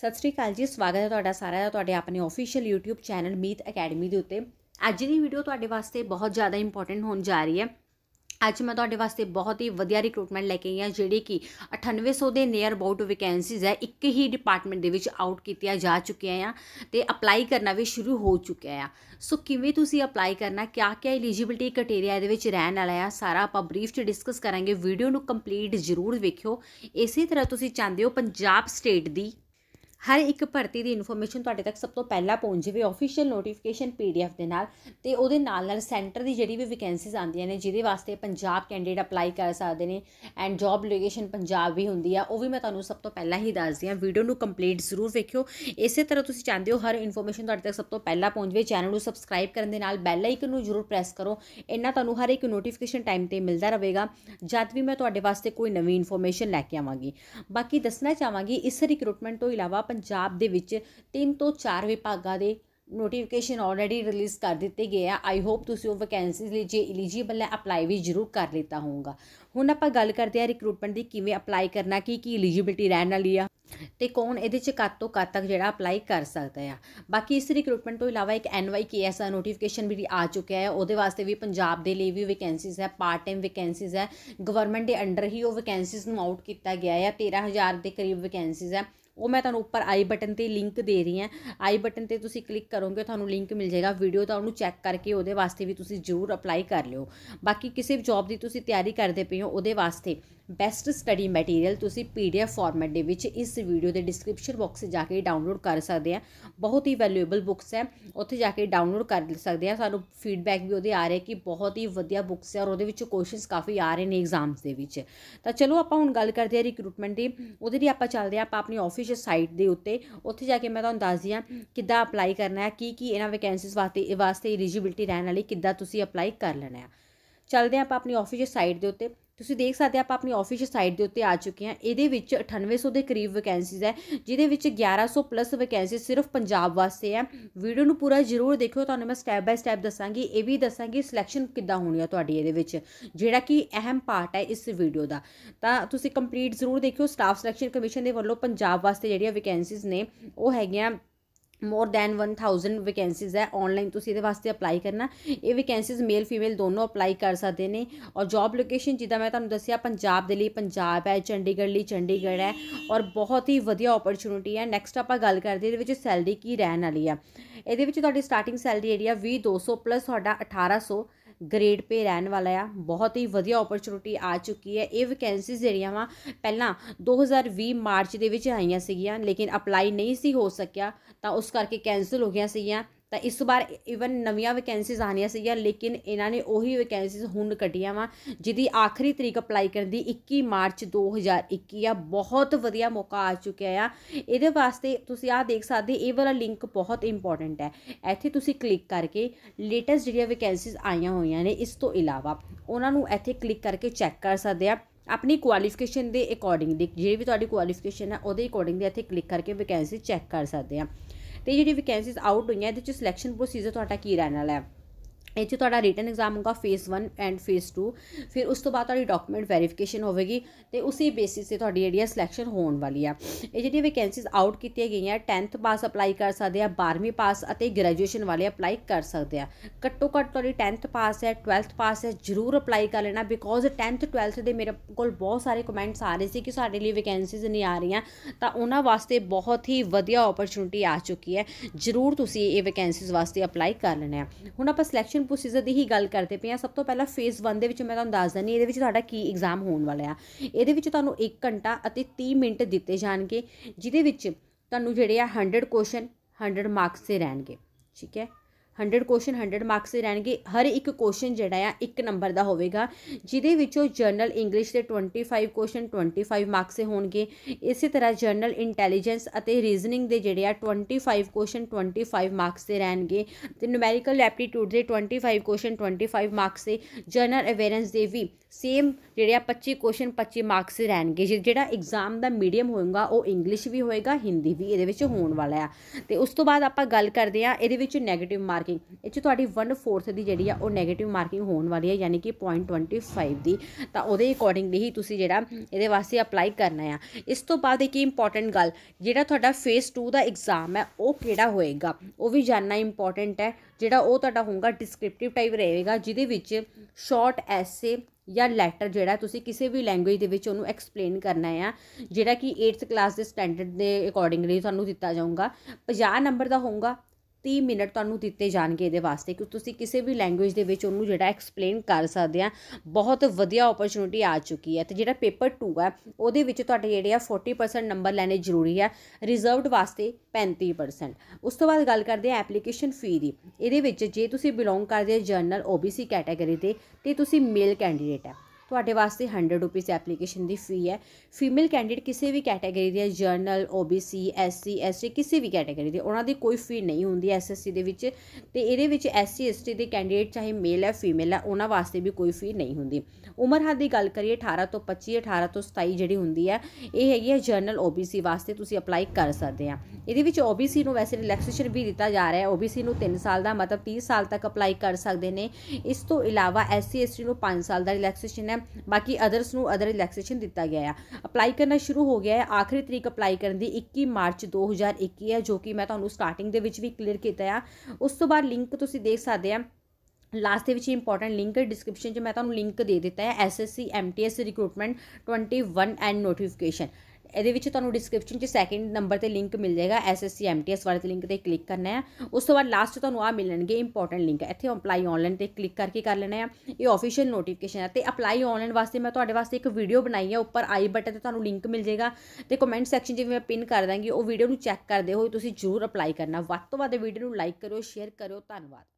ਸਤਿ ਸ੍ਰੀ ਅਕਾਲ ਜੀ ਸਵਾਗਤ ਹੈ ਤੁਹਾਡਾ ਸਾਰਿਆਂ ਦਾ ਤੁਹਾਡੇ ਆਪਣੇ official YouTube channel Meet academy ਦੇ ਉੱਤੇ ਅੱਜ ਦੀ ਵੀਡੀਓ ਤੁਹਾਡੇ ਵਾਸਤੇ ਬਹੁਤ ਜ਼ਿਆਦਾ ਇੰਪੋਰਟੈਂਟ ਹੋਣ ਜਾ ਰਹੀ ਹੈ ਅੱਜ ਮੈਂ ਤੁਹਾਡੇ ਵਾਸਤੇ ਬਹੁਤ ਹੀ ਵਧੀਆ ਰਿਕਰੂਟਮੈਂਟ ਲੈ ਕੇ ਆਈ ਹਾਂ ਜਿਹੜੀ ਕਿ 9800 ਦੇ ਨੀਅਰ ਅਬਾਊਟ ਵੈਕੈਂਸੀਜ਼ ਹੈ ਇੱਕ ਹੀ ਡਿਪਾਰਟਮੈਂਟ ਦੇ ਵਿੱਚ ਆਊਟ ਕੀਤੀਆਂ ਜਾ ਚੁੱਕੀਆਂ ਆ ਤੇ ਅਪਲਾਈ ਕਰਨਾ ਵੀ ਸ਼ੁਰੂ ਹੋ ਚੁੱਕਿਆ ਆ ਸੋ ਕਿਵੇਂ ਤੁਸੀਂ ਅਪਲਾਈ ਕਰਨਾ ਕਿਆ ਕਿਆ ਐਲੀਜੀਬਿਲਟੀ ਕ੍ਰਾਈਟੇਰੀਆ ਇਹਦੇ ਵਿੱਚ ਰਹਿਣ ਵਾਲਾ ਆ ਸਾਰਾ ਆਪਾਂ ਬਰੀਫ ਚ ਡਿਸਕਸ ਕਰਾਂਗੇ ਵੀਡੀਓ ਨੂੰ ਕੰਪਲੀਟ ਜ਼ਰੂਰ ਵੇਖਿਓ ਇਸੇ ਤਰ੍ਹਾਂ ਤੁਸੀਂ ਚਾਹੁੰਦੇ ਹੋ ਪੰਜਾਬ ਸਟੇਟ ਦੀ ਹਰ ਇੱਕ ਭਰਤੀ ਦੀ ਇਨਫੋਰਮੇਸ਼ਨ ਤੁਹਾਡੇ ਤੱਕ ਸਭ ਤੋਂ ਪਹਿਲਾਂ ਪਹੁੰਚ ਜਾਵੇ ਆਫੀਸ਼ੀਅਲ ਨੋਟੀਫਿਕੇਸ਼ਨ ਪੀਡੀਐਫ ਦੇ ਨਾਲ ਤੇ ਉਹਦੇ ਨਾਲ ਨਾਲ ਸੈਂਟਰ ਦੀ ਜਿਹੜੀ ਵੀ ਵੈਕੈਂਸੀਜ਼ ਆਉਂਦੀਆਂ ਨੇ ਜਿਹਦੇ ਵਾਸਤੇ ਪੰਜਾਬ ਕੈਂਡੀਡੇਟ ਅਪਲਾਈ ਕਰ ਸਕਦੇ ਨੇ ਐਂਡ ਜੌਬ ਲੋਕੇਸ਼ਨ ਪੰਜਾਬ ਵੀ ਹੁੰਦੀ ਆ ਉਹ ਵੀ ਮੈਂ ਤੁਹਾਨੂੰ ਸਭ ਤੋਂ ਪਹਿਲਾਂ ਹੀ ਦੱਸਦੀ ਆ ਵੀਡੀਓ ਨੂੰ ਕੰਪਲੀਟ ਜ਼ਰੂਰ ਵੇਖਿਓ ਇਸੇ ਤਰ੍ਹਾਂ ਤੁਸੀਂ ਚਾਹੁੰਦੇ ਹੋ ਹਰ ਇਨਫੋਰਮੇਸ਼ਨ ਤੁਹਾਡੇ ਤੱਕ ਸਭ ਤੋਂ ਪਹਿਲਾਂ ਪਹੁੰਚਵੇ ਚੈਨਲ ਨੂੰ ਸਬਸਕ੍ਰਾਈਬ ਕਰਨ ਦੇ ਨਾਲ ਬੈਲ ਆਈਕਨ ਨੂੰ ਜ਼ਰੂਰ ਪ੍ਰੈਸ ਕਰੋ ਇੰਨਾ ਤੁਹਾਨੂੰ ਹਰ ਇੱਕ ਨੋਟੀਫਿਕੇਸ਼ਨ ਟਾਈਮ ਤੇ ਮਿਲਦਾ ਰਹੇਗਾ ਜਦ ਵੀ ਮੈਂ ਤੁਹਾਡੇ ਵਾਸਤੇ ਕੋਈ ਨਵੀਂ ਇਨਫੋਰਮੇਸ਼ਨ ਲੈ ਕੇ ਆਵਾਂਗੀ ਬਾਕੀ ਦੱਸਣਾ ਚਾਹਾਂਗੀ ਇਸ ਰਿਕਰੂਟਮੈਂਟ ਤੋਂ ਇਲਾਵਾ ਪੰਜਾਬ ਦੇ ਵਿੱਚ ਤਿੰਨ ਤੋਂ ਚਾਰ ਵਿਭਾਗਾਂ ਦੇ ਨੋਟੀਫਿਕੇਸ਼ਨ ਆਲਰੇਡੀ ਰਿਲੀਜ਼ ਕਰ ਦਿੱਤੇ ਗਏ ਆ ਆਈ ਹੋਪ ਤੁਸੀਂ ਉਹ ਵੈਕੈਂਸੀਜ਼ ਲਈ ਜੇ ਐਲੀਜੀਬਲ ਹੈ ਅਪਲਾਈ ਵੀ ਜ਼ਰੂਰ ਕਰ ਲੇਤਾ ਹੋਊਗਾ ਹੁਣ ਆਪਾਂ ਗੱਲ ਕਰਦੇ ਆ ਰਿਕਰੂਟਮੈਂਟ ਦੀ ਕਿਵੇਂ ਅਪਲਾਈ ਕਰਨਾ ਕੀ ਕੀ ਐਲੀਜੀਬਿਲਟੀ ਰਹਿਣ ਵਾਲੀ ਆ ਤੇ ਕੌਣ ਇਹਦੇ ਚ ਕਦ ਤੋਂ ਕਦ ਤੱਕ ਜਿਹੜਾ ਅਪਲਾਈ ਕਰ ਸਕਦਾ ਆ ਬਾਕੀ ਇਸ ਰਿਕਰੂਟਮੈਂਟ ਤੋਂ ਇਲਾਵਾ ਇੱਕ ਐਨਵਾਈਕੇਐਸ ਦਾ ਨੋਟੀਫਿਕੇਸ਼ਨ ਵੀ ਆ ਚੁੱਕਿਆ ਹੈ ਉਹਦੇ ਵਾਸਤੇ ਵੀ ਪੰਜਾਬ ਦੇ ਲਈ ਵੀ ਵੈਕੈਂਸੀਜ਼ ਹੈ ਪਾਰਟ ਟਾਈਮ ਵੈਕੈਂਸੀਜ਼ ਹੈ ਗਵਰਨਮੈਂਟ ਦੇ ਅੰਡਰ ਹੀ ਉਹ ਵੈਕੈਂਸੀਜ਼ ਨੂੰ ਆਊਟ ਕੀਤਾ ਗਿਆ ਹੈ 13000 ਦੇ ਕਰੀਬ ਵੈਕੈਂਸੀਜ਼ ਹੈ ਉਹ ਮੈਂ ਤੁਹਾਨੂੰ ਉੱਪਰ ਆਈ ਬਟਨ ਤੇ ਲਿੰਕ ਦੇ ਰਹੀ ਹਾਂ ਆਈ ਬਟਨ ਤੇ ਤੁਸੀਂ ਕਲਿੱਕ ਕਰੋਗੇ ਤੁਹਾਨੂੰ ਲਿੰਕ ਮਿਲ ਜਾਏਗਾ ਵੀਡੀਓ ਤਾਂ ਉਹਨੂੰ ਚੈੱਕ ਕਰਕੇ ਉਹਦੇ ਵਾਸਤੇ ਵੀ ਤੁਸੀਂ ਜ਼ਰੂਰ ਅਪਲਾਈ ਕਰ ਲਿਓ ਬਾਕੀ ਕਿਸੇ ਵੀ ਜੌਬ ਦੀ ਤੁਸੀਂ ਤਿਆਰੀ ਕਰਦੇ ਪਏ ਹੋ ਉਹਦੇ ਵਾਸਤੇ ਬੈਸਟ ਸਟੱਡੀ ਮਟੀਰੀਅਲ ਤੁਸੀਂ ਪੀਡੀਐਫ ਫਾਰਮੈਟ ਦੇ ਵਿੱਚ ਇਸ ਵੀਡੀਓ ਦੇ ਡਿਸਕ੍ਰਿਪਸ਼ਨ ਬਾਕਸ ਜਾ ਕੇ ਡਾਊਨਲੋਡ ਕਰ ਸਕਦੇ ਆ ਬਹੁਤ ਹੀ ਵੈਲਿਊਏਬਲ ਬੁੱਕਸ ਹੈ ਉੱਥੇ ਜਾ ਕੇ ਡਾਊਨਲੋਡ ਕਰ ਸਕਦੇ ਆ ਸਾਨੂੰ ਫੀਡਬੈਕ ਵੀ ਉਹਦੇ ਆ ਰਿਹਾ ਕਿ ਬਹੁਤ ਹੀ ਵਧੀਆ ਬੁੱਕਸ ਹੈ ਔਰ ਉਹਦੇ ਵਿੱਚ ਕੁਐਸਚਨਸ ਕਾਫੀ ਆ ਰਹੇ ਨੇ ਐਗਜ਼ਾਮਸ ਦੇ ਵਿੱਚ ਤਾਂ ਚਲੋ ਆਪਾਂ ਹੁਣ ਗੱਲ ਕਰਦੇ ਆ ਰਿਕਰੂਟਮੈਂਟ ਦੀ ਉਹਦੇ ਲਈ ਆਪਾਂ ਚੱਲਦੇ ਆ ਆਪਾਂ ਆਪਣੀ ਆਫਿਸ ਅਫੀਸ਼ੀਅਲ ਸਾਈਟ ਦੇ ਉੱਤੇ ਉੱਥੇ ਜਾ ਕੇ ਮੈਂ ਤੁਹਾਨੂੰ ਦੱਸਦੀ ਆ ਕਿੱਦਾਂ ਅਪਲਾਈ ਕਰਨਾ ਹੈ ਕੀ ਕੀ ਇਹਨਾਂ ਵੈਕੈਂਸੀਜ਼ ਵਾਸਤੇ ਵਾਸਤੇ ਐਲੀਜੀਬਿਲਟੀ ਰਹਿਣ ਵਾਲੀ ਕਿੱਦਾਂ ਤੁਸੀਂ ਅਪਲਾਈ ਕਰ ਲੈਣਾ ਹੈ ਚੱਲਦੇ ਆਪਾਂ ਆਪਣੀ ਆਫੀਸ਼ੀਅਲ ਸਾਈਟ ਦੇ ਉੱਤੇ ਤੁਸੀਂ ਦੇਖ ਸਕਦੇ ਆਪਾਂ ਆਪਣੀ ਆਫੀਸ਼ੀਅਲ ਸਾਈਟ ਦੇ ਉੱਤੇ ਆ ਚੁੱਕੇ ਹਾਂ ਇਹਦੇ ਵਿੱਚ 9800 ਦੇ ਕਰੀਬ ਵੈਕੈਂਸੀਜ਼ ਹੈ ਜਿਹਦੇ ਵਿੱਚ 1100 ਪਲੱਸ ਵੈਕੈਂਸੀ ਸਿਰਫ ਪੰਜਾਬ ਵਾਸਤੇ ਹੈ ਵੀਡੀਓ ਨੂੰ ਪੂਰਾ ਜ਼ਰੂਰ ਦੇਖਿਓ ਤੁਹਾਨੂੰ ਮੈਂ ਸਟੈਪ ਬਾਈ ਸਟੈਪ ਦੱਸਾਂਗੀ ਇਹ ਵੀ ਦੱਸਾਂਗੀ ਸਿਲੈਕਸ਼ਨ ਕਿੱਦਾਂ ਹੋਣੀ ਹੈ ਤੁਹਾਡੀ ਇਹਦੇ ਵਿੱਚ ਜਿਹੜਾ ਕਿ ਅਹਿਮ ਪਾਰਟ ਹੈ ਇਸ ਵੀਡੀਓ ਦਾ ਤਾਂ ਤੁਸੀਂ ਕੰਪਲੀਟ ਜ਼ਰੂਰ ਦੇਖਿਓ ਸਟਾਫ ਸਿਲੈਕਸ਼ਨ ਕਮਿਸ਼ਨ ਦੇ ਵੱਲੋਂ ਪੰਜਾਬ ਵਾਸਤੇ ਜਿਹੜੀਆਂ ਵੈਕੈਂਸੀਜ਼ ਨੇ ਉਹ ਹੈਗੀਆਂ ਮੋਰ ਦੈਨ 1000 ਵੈਕੈਂਸੀਜ਼ ਹੈ ਆਨਲਾਈਨ ਤੁਸੀਂ ਇਹਦੇ ਵਾਸਤੇ ਅਪਲਾਈ ਕਰਨਾ ਇਹ ਵੈਕੈਂਸੀਜ਼ ਮੇਲ ਫੀਮੇਲ ਦੋਨੋਂ ਅਪਲਾਈ ਕਰ ਸਕਦੇ ਨੇ ਔਰ ਜੌਬ ਲੋਕੇਸ਼ਨ ਜਿੱਦਾਂ ਮੈਂ ਤੁਹਾਨੂੰ ਦੱਸਿਆ ਪੰਜਾਬ ਦੇ ਲਈ ਪੰਜਾਬ ਹੈ ਚੰਡੀਗੜ੍ਹ ਲਈ ਚੰਡੀਗੜ੍ਹ ਹੈ ਔਰ ਬਹੁਤ ਹੀ ਵਧੀਆ ਓਪਰਚ्युनिटी ਹੈ ਨੈਕਸਟ ਆਪਾਂ ਗੱਲ ਕਰਦੇ ਇਹਦੇ ਵਿੱਚ ਸੈਲਰੀ ਕੀ ਰਹਿਣ ਵਾਲੀ ਆ ਇਹਦੇ ਵਿੱਚ ਤੁਹਾਡੀ ਸਟਾਰਟਿੰਗ ਸੈਲਰੀ ਜਿਹੜੀ ਆ 20200 ਪਲੱਸ ਤੁਹਾਡਾ 1800 ਗ੍ਰੇਡ ਪੇ ਰਹਿਣ ਵਾਲਾ ਆ ਬਹੁਤ ਹੀ ਵਧੀਆ ਓਪਰਚੁਨਿਟੀ ਆ ਚੁੱਕੀ ਹੈ ਇਹ ਵੈਕੈਂਸੀਜ਼ ਜਿਹੜੀਆਂ ਵਾ ਪਹਿਲਾਂ 2020 ਮਾਰਚ ਦੇ ਵਿੱਚ ਆਈਆਂ ਸੀਗੀਆਂ ਲੇਕਿਨ ਅਪਲਾਈ ਨਹੀਂ ਸੀ ਹੋ ਸਕਿਆ ਤਾਂ ਉਸ ਕਰਕੇ ਕੈਨਸਲ ਹੋ ਗਈਆਂ ਸੀਗੀਆਂ ਤਾਂ ਇਸ ਵਾਰ ਇਵਨ ਨਵੀਆਂ ਵੈਕੈਂਸੀਜ਼ ਆਣੀਆਂ ਸੀਗੀਆਂ ਲੇਕਿਨ ਇਹਨਾਂ ਨੇ ਉਹੀ ਵੈਕੈਂਸੀਜ਼ ਹੁਣ ਕੱਢੀਆਂ ਵਾ ਜਿਹਦੀ ਆਖਰੀ ਤਰੀਕ ਅਪਲਾਈ ਕਰਨ ਦੀ 21 ਮਾਰਚ 2021 ਆ ਬਹੁਤ ਵਧੀਆ ਮੌਕਾ ਆ ਚੁੱਕਿਆ ਆ ਇਹਦੇ ਵਾਸਤੇ ਤੁਸੀਂ ਆਹ ਦੇਖ ਸਕਦੇ ਇਹ ਵਾਲਾ ਲਿੰਕ ਬਹੁਤ ਇੰਪੋਰਟੈਂਟ ਹੈ ਇੱਥੇ ਤੁਸੀਂ ਕਲਿੱਕ ਕਰਕੇ ਲੇਟੈਸਟ ਜਿਹੜੀਆਂ ਵੈਕੈਂਸੀਜ਼ ਆਈਆਂ ਹੋਈਆਂ ਨੇ ਇਸ ਤੋਂ ਇਲਾਵਾ ਉਹਨਾਂ ਨੂੰ ਇੱਥੇ ਕਲਿੱਕ ਕਰਕੇ ਚੈੱਕ ਕਰ ਸਕਦੇ ਆ ਆਪਣੀ ਕੁਆਲੀਫਿਕੇਸ਼ਨ ਦੇ ਅਕੋਰਡਿੰਗ ਦੇ ਜਿਹੜੀ ਵੀ ਤੁਹਾਡੀ ਕੁਆਲੀਫਿਕੇਸ਼ਨ ਹੈ ਉਹਦੇ ਅਕੋਰਡਿੰਗ ਦੇ ਇੱਥੇ ਕਲਿੱਕ ਕਰਕੇ ਵੈਕੈਂਸੀ ਚੈੱਕ ਕਰ ਸਕਦੇ ਆ ਤੇ ਜਿਹੜੀ ਵੈਕੈਂਸੀਜ਼ ਆਊਟ ਹੋਈਆਂ ਇਹਦੇ ਚ ਸਿਲੈਕਸ਼ਨ ਪ੍ਰੋਸੀਜਰ ਤੁਹਾਡਾ ਕੀ ਰਹਿਣ ਵਾਲਾ ਹੈ ਇਹ 'ਚ ਤੁਹਾਡਾ ਰਿਟਨ ਐਗਜ਼ਾਮ ਹੋਗਾ ਫੇਸ 1 ਐਂਡ ਫੇਸ 2 ਫਿਰ ਉਸ ਤੋਂ ਬਾਅਦ ਤੁਹਾਡੀ ਡਾਕੂਮੈਂਟ ਵੈਰੀਫਿਕੇਸ਼ਨ ਹੋਵੇਗੀ ਤੇ ਉਸੇ ਬੇਸਿਸ ਤੇ ਤੁਹਾਡੀ ਜਿਹੜੀ ਹੈ ਸਿਲੈਕਸ਼ਨ ਹੋਣ ਵਾਲੀ ਆ ਇਹ ਜਿਹੜੀਆਂ ਵੈਕੈਂਸੀਜ਼ ਆਊਟ ਕੀਤੀਆਂ ਗਈਆਂ 10th ਪਾਸ ਅਪਲਾਈ ਕਰ ਸਕਦੇ ਆ 12ਵੀਂ ਪਾਸ ਅਤੇ ਗ੍ਰੈਜੂਏਸ਼ਨ ਵਾਲੇ ਅਪਲਾਈ ਕਰ ਸਕਦੇ ਆ ਘੱਟੋ ਘੱਟ ਤੁਹਾਡੀ 10th ਪਾਸ ਹੈ 12th ਪਾਸ ਹੈ ਜਰੂਰ ਅਪਲਾਈ ਕਰ ਲੈਣਾ ਬਿਕੋਜ਼ 10th 12th ਦੇ ਮੇਰੇ ਕੋਲ ਬਹੁਤ ਸਾਰੇ ਕਮੈਂਟਸ ਆ ਰਹੇ ਸੀ ਕਿ ਸਾਡੇ ਲਈ ਵੈਕੈਂਸੀਜ਼ ਨਹੀਂ ਆ ਰਹੀਆਂ ਤਾਂ ਉਹਨਾਂ ਵਾਸਤੇ ਬਹੁਤ ਹੀ ਵਧੀਆ ਓਪਰਚ्युनिटी ਆ ਚੁੱਕੀ ਹੈ ਜਰੂਰ ਤੁਸੀਂ ਇਹ ਵੈਕੈਂਸੀਜ਼ ਵਾਸਤੇ ਅਪਲਾਈ ਕਰ ਲੈਣਾ ਹੁਣ ਆਪਾਂ ਸਿਲੈਕਸ਼ਨ ਸੈਕਸ਼ਨ ਪ੍ਰੋਸੀਜਰ ਦੀ ਹੀ ਗੱਲ ਕਰਦੇ ਪਏ ਆ ਸਭ ਤੋਂ ਪਹਿਲਾਂ ਫੇਜ਼ 1 ਦੇ ਵਿੱਚ ਮੈਂ ਤੁਹਾਨੂੰ ਦੱਸ ਦਿੰਨੀ ਇਹਦੇ ਵਿੱਚ ਤੁਹਾਡਾ ਕੀ ਐਗਜ਼ਾਮ ਹੋਣ ਵਾਲਾ ਆ ਇਹਦੇ ਵਿੱਚ ਤੁਹਾਨੂੰ 1 ਘੰਟਾ ਅਤੇ 30 ਮਿੰਟ ਦਿੱਤੇ ਜਾਣਗੇ ਜਿਹਦੇ ਵਿੱਚ ਤੁਹਾਨੂੰ ਜਿਹੜੇ ਆ 100 ਕੁਐਸਚਨ 100 ਮਾਰਕਸ ਦੇ ਰਹਿਣਗੇ ਠੀਕ ਹੈ 100 ਕੁਐਸਚਨ 100 ਮਾਰਕਸ ਦੇ ਰਹਿਣਗੇ ਹਰ ਇੱਕ ਕੁਐਸਚਨ ਜਿਹੜਾ ਆ ਇੱਕ ਨੰਬਰ ਦਾ ਹੋਵੇਗਾ ਜਿਹਦੇ ਵਿੱਚੋਂ ਜਨਰਲ ਇੰਗਲਿਸ਼ ਦੇ 25 ਕੁਐਸਚਨ 25 ਮਾਰਕਸ ਦੇ ਹੋਣਗੇ ਇਸੇ ਤਰ੍ਹਾਂ ਜਨਰਲ ਇੰਟੈਲੀਜੈਂਸ ਅਤੇ ਰੀਜ਼ਨਿੰਗ ਦੇ ਜਿਹੜੇ ਆ 25 ਕੁਐਸਚਨ 25 ਮਾਰਕਸ ਦੇ ਰਹਿਣਗੇ ਤੇ ਨਿਊਮੈਰੀਕਲ ਐਪਟੀਟਿਊਡ ਦੇ 25 ਕੁਐਸਚਨ 25 ਮਾਰਕਸ ਦੇ ਜਨਰਲ ਅਵੇਅਰਨੈਂਸ ਦੇ ਵੀ ਸੇਮ ਜਿਹੜੇ ਆ 25 ਕੁਐਸਚਨ 25 ਮਾਰਕਸ ਦੇ ਰਹਿਣਗੇ ਜਿਹੜਾ ਐਗਜ਼ਾਮ ਦਾ ਮੀਡੀਅਮ ਹੋਊਗਾ ਉਹ ਇੰਗਲਿਸ਼ ਵੀ ਹੋਏਗਾ ਹਿੰਦੀ ਵੀ ਇਹਦੇ ਵਿੱਚ ਹੋਣ ਵਾਲਾ ਆ ਤੇ ਉਸ ਤੋਂ ਬਾਅਦ ਆਪਾਂ ਗੱਲ ਕਰਦੇ ਆ ਇਹਦੇ ਵਿੱਚ ਨੈਗੇਟਿਵ ਮਾਰਕ ਮਾਰਕਿੰਗ ਇਹ 'ਚ ਤੁਹਾਡੀ 1/4 ਦੀ ਜਿਹੜੀ ਆ ਉਹ 네ਗੇਟਿਵ ਮਾਰਕਿੰਗ ਹੋਣ ਵਾਲੀ ਹੈ ਯਾਨੀ ਕਿ 0.25 ਦੀ ਤਾਂ ਉਹਦੇ ਅਕੋਰਡਿੰਗਲੀ ਹੀ ਤੁਸੀਂ ਜਿਹੜਾ ਇਹਦੇ ਵਾਸਤੇ ਅਪਲਾਈ ਕਰਨਾ ਆ ਇਸ ਤੋਂ ਬਾਅਦ ਇੱਕ ਇੰਪੋਰਟੈਂਟ ਗੱਲ ਜਿਹੜਾ ਤੁਹਾਡਾ ਫੇਸ 2 ਦਾ ਐਗਜ਼ਾਮ ਹੈ ਉਹ ਕਿਹੜਾ ਹੋਏਗਾ ਉਹ ਵੀ ਜਾਨਣਾ ਇੰਪੋਰਟੈਂਟ ਹੈ ਜਿਹੜਾ ਉਹ ਤੁਹਾਡਾ ਹੋਊਗਾ ਡਿਸਕ੍ਰਿਪਟਿਵ ਟਾਈਪ ਰਹੇਗਾ ਜਿਹਦੇ ਵਿੱਚ ਸ਼ਾਰਟ ਐਸੇ ਜਾਂ ਲੈਟਰ ਜਿਹੜਾ ਤੁਸੀਂ ਕਿਸੇ ਵੀ ਲੈਂਗੁਏਜ ਦੇ ਵਿੱਚ ਉਹਨੂੰ ਐਕਸਪਲੇਨ ਕਰਨਾ ਹੈ ਜਿਹੜਾ ਕਿ 8th ਕਲਾਸ ਦੇ ਸਟੈਂਡਰਡ ਦੇ ਅਕੋਰਡਿੰਗਲੀ ਤੁਹਾਨੂੰ ਦਿੱਤਾ ਜਾਊਗਾ 50 ਨੰਬਰ ਦਾ ਹੋਊਗਾ 30 ਮਿੰਟ ਤੁਹਾਨੂੰ ਦਿੱਤੇ ਜਾਣਗੇ ਇਹਦੇ ਵਾਸਤੇ ਕਿ ਤੁਸੀਂ ਕਿਸੇ ਵੀ ਲੈਂਗੁਏਜ ਦੇ ਵਿੱਚ ਉਹਨੂੰ ਜਿਹੜਾ ਐਕਸਪਲੇਨ ਕਰ ਸਕਦੇ ਆ ਬਹੁਤ ਵਧੀਆ ਓਪਰਚ्युनिटी ਆ ਚੁੱਕੀ ਹੈ ਤੇ ਜਿਹੜਾ ਪੇਪਰ 2 ਹੈ ਉਹਦੇ ਵਿੱਚ ਤੁਹਾਡੇ ਜਿਹੜੇ ਆ 40% ਨੰਬਰ ਲੈਣੇ ਜ਼ਰੂਰੀ ਹੈ ਰਿਜ਼ਰਵਡ ਵਾਸਤੇ 35% ਉਸ ਤੋਂ ਬਾਅਦ ਗੱਲ ਕਰਦੇ ਆ ਐਪਲੀਕੇਸ਼ਨ ਫੀ ਦੀ ਇਹਦੇ ਵਿੱਚ ਜੇ ਤੁਸੀਂ ਬਿਲੋਂਗ ਕਰਦੇ ਆ ਜਨਰਲ OBC ਕੈਟਾਗਰੀ ਤੇ ਤੇ ਤੁਸੀਂ ਮੇਲ ਕੈਂਡੀਡੇਟ ਆ ਤੁਹਾਡੇ ਵਾਸਤੇ 100 ਰੁਪਏ ਐਪਲੀਕੇਸ਼ਨ ਦੀ ਫੀ ਹੈ ਫੀਮੇਲ ਕੈਂਡੀਡੇਟ ਕਿਸੇ ਵੀ ਕੈਟਾਗਰੀ ਦੀ ਜਰਨਲ ਓਬੀਸੀ ਐਸਸੀ ਐਸਟੀ ਕਿਸੇ ਵੀ ਕੈਟਾਗਰੀ ਦੀ ਉਹਨਾਂ ਦੀ ਕੋਈ ਫੀ ਨਹੀਂ ਹੁੰਦੀ ਐਸਐਸਸੀ ਦੇ ਵਿੱਚ ਤੇ ਇਹਦੇ ਵਿੱਚ ਐਸਸੀ ਐਸਟੀ ਦੇ ਕੈਂਡੀਡੇਟ ਚਾਹੇ ਮੇਲ ਹੈ ਫੀਮੇਲ ਹੈ ਉਹਨਾਂ ਵਾਸਤੇ ਵੀ ਕੋਈ ਫੀ ਨਹੀਂ ਹੁੰਦੀ ਉਮਰ ਹੱਦ ਦੀ ਗੱਲ ਕਰੀਏ 18 ਤੋਂ 25 18 ਤੋਂ 27 ਜਿਹੜੀ ਹੁੰਦੀ ਹੈ ਇਹ ਹੈਗੀ ਹੈ ਜਰਨਲ ਓਬੀਸੀ ਵਾਸਤੇ ਤੁਸੀਂ ਅਪਲਾਈ ਕਰ ਸਕਦੇ ਆ ਇਹਦੇ ਵਿੱਚ ਓਬੀਸੀ ਨੂੰ ਵੈਸੇ ਰਿਲੈਕਸੇਸ਼ਨ ਵੀ ਦਿੱਤਾ ਜਾ ਰਿਹਾ ਹੈ ਓਬੀਸੀ ਨੂੰ 3 ਸਾਲ ਦਾ ਮਤਲਬ 30 ਸਾਲ ਤੱਕ ਅਪਲਾਈ ਕਰ ਸਕਦੇ ਨੇ ਇਸ ਤੋਂ ਇਲਾਵਾ ਐਸਸੀ ਐਸਟੀ ਨੂੰ 5 ਸਾਲ ਦਾ ਰਿਲੈਕਸੇਸ਼ਨ ਹੈ ਬਾਕੀ ਅਦਰਸ ਨੂੰ ਅਦਰ ਰਿਲੈਕਸੇਸ਼ਨ ਦਿੱਤਾ ਗਿਆ ਹੈ ਅਪਲਾਈ ਕਰਨਾ ਸ਼ੁਰੂ ਹੋ ਗਿਆ ਹੈ ਆਖਰੀ ਤਰੀਕ ਅਪਲਾਈ ਕਰਨ ਦੀ 21 ਮਾਰਚ 2021 ਹੈ ਜੋ ਕਿ ਮੈਂ ਤੁਹਾਨੂੰ ਸਟਾਰਟਿੰਗ ਦੇ ਵਿੱਚ ਵੀ ਕਲੀਅਰ ਕੀਤਾ ਆ ਉਸ ਤੋਂ ਬਾਅਦ ਲਿੰਕ ਤੁਸੀਂ ਦੇਖ ਸਕਦੇ ਆ ਲਾਸਟ ਦੇ ਵਿੱਚ ਇੰਪੋਰਟੈਂਟ ਲਿੰਕ ਡਿਸਕ੍ਰਿਪਸ਼ਨ 'ਚ ਮੈਂ ਤੁਹਾਨੂੰ ਲਿੰਕ ਦੇ ਦਿੱਤਾ ਹੈ SSC MTS recruitment 21 and notification ਇਹਦੇ ਵਿੱਚ ਤੁਹਾਨੂੰ ਡਿਸਕ੍ਰਿਪਸ਼ਨ 'ਚ ਸੈਕਿੰਡ ਨੰਬਰ ਤੇ ਲਿੰਕ ਮਿਲ ਜਾਏਗਾ ਐਸਐਸਸੀ ਐਮਟੀਐਸ ਵਾਲੇ ਲਿੰਕ ਤੇ ਕਲਿੱਕ ਕਰਨਾ ਹੈ ਉਸ ਤੋਂ ਬਾਅਦ ਲਾਸਟ 'ਚ ਤੁਹਾਨੂੰ ਆ ਮਿਲਣਗੇ ਇੰਪੋਰਟੈਂਟ ਲਿੰਕ ਇੱਥੇ ਅਪਲਾਈ ਆਨਲਾਈਨ ਤੇ ਕਲਿੱਕ ਕਰਕੇ ਕਰ ਲੈਣਾ ਹੈ ਇਹ ਆਫੀਸ਼ੀਅਲ ਨੋਟੀਫਿਕੇਸ਼ਨ ਹੈ ਤੇ ਅਪਲਾਈ ਆਨਲਾਈਨ ਵਾਸਤੇ ਮੈਂ ਤੁਹਾਡੇ ਵਾਸਤੇ ਇੱਕ ਵੀਡੀਓ ਬਣਾਈ ਹੈ ਉੱਪਰ ਆਈ ਬਟਨ ਤੇ ਤੁਹਾਨੂੰ ਲਿੰਕ ਮਿਲ ਜਾਏਗਾ ਤੇ ਕਮੈਂਟ ਸੈਕਸ਼ਨ 'ਚ ਵੀ ਮੈਂ ਪਿਨ ਕਰ ਦਾਂਗੀ ਉਹ ਵੀਡੀਓ ਨੂੰ ਚੈੱਕ ਕਰਦੇ ਹੋਏ ਤੁਸੀਂ ਜ਼ਰੂਰ ਅਪਲਾਈ ਕਰਨਾ ਵੱਧ ਤੋਂ ਵੱਧ ਵੀਡੀਓ ਨੂੰ ਲਾਈਕ ਕਰਿਓ ਸ਼ੇਅਰ ਕਰਿਓ ਧੰਨਵਾਦ